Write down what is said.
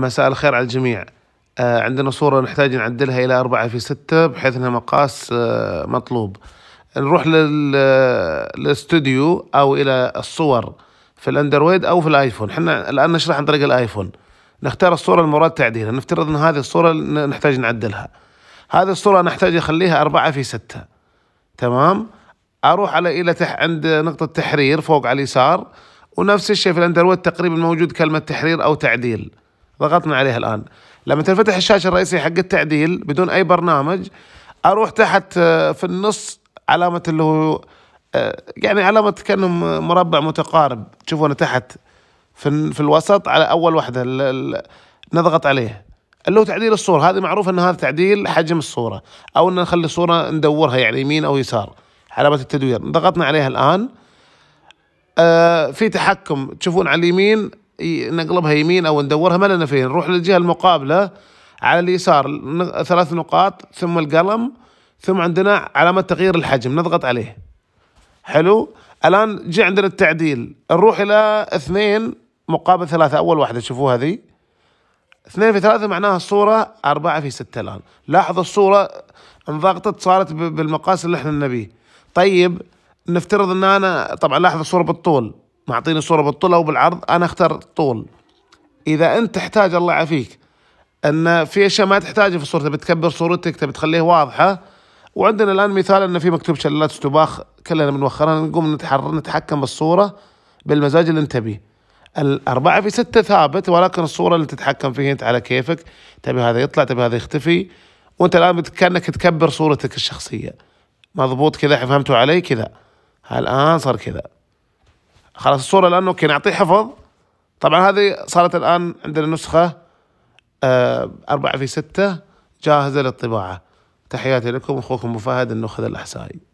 مساء الخير على الجميع آه، عندنا صورة نحتاج نعدلها إلى أربعة في ستة بحيث أنها مقاس آه، مطلوب نروح آه، للاستوديو أو إلى الصور في الأندرويد أو في الآيفون حنا الآن نشرح عن طريق الآيفون نختار الصورة المراد تعديلها نفترض أن هذه الصورة نحتاج نعدلها هذه الصورة نحتاج أخليها أربعة في ستة تمام أروح على إلى تح عند نقطة تحرير فوق على اليسار ونفس الشيء في الأندرويد تقريبا موجود كلمة تحرير أو تعديل ضغطنا عليها الآن لما تنفتح الشاشة الرئيسية حق التعديل بدون أي برنامج أروح تحت آه، في النص علامة اللي هو آه، يعني علامة كأنه مربع متقارب تشوفونه تحت في, في الوسط على أول وحده نضغط عليه اللي هو تعديل الصورة هذه معروف أن هذا تعديل حجم الصورة أو أن نخلي الصورة ندورها يعني يمين أو يسار علامة التدوير ضغطنا عليها الآن آه، في تحكم تشوفون على اليمين نقلبها يمين او ندورها ما لنا فيها نروح للجهه المقابله على اليسار ثلاث نقاط ثم القلم ثم عندنا علامه تغيير الحجم نضغط عليه حلو الان جاء عندنا التعديل نروح الى اثنين مقابل ثلاثة أول واحدة شوفوا هذه اثنين في ثلاثة معناها الصورة أربعة في ستة الآن لاحظ الصورة انضغطت صارت بالمقاس اللي احنا نبيه طيب نفترض ان انا طبعا لاحظ الصورة بالطول معطيني صوره بالطول أو بالعرض أنا أختار الطول إذا أنت تحتاج الله يعافيك أن في أشياء ما تحتاجها في الصورة تبي تكبر صورتك تبي تخليها واضحة وعندنا الآن مثال أن في مكتوب شلالات استباخ كلنا بنوخرها نقوم نتحر نتحكم بالصورة بالمزاج اللي أنت بيه الأربعة في ستة ثابت ولكن الصورة اللي تتحكم فيها أنت على كيفك تبي هذا يطلع تبي هذا يختفي وأنت الآن كأنك تكبر صورتك الشخصية مضبوط كذا فهمتوا علي كذا الآن صار كذا خلاص الصوره لانه كان يعطيه حفظ طبعا هذه صارت الان عندنا نسخه آه، أربعة في ستة جاهزة للطباعة تحياتي لكم أخوكم مفهد النخذ الأحسائي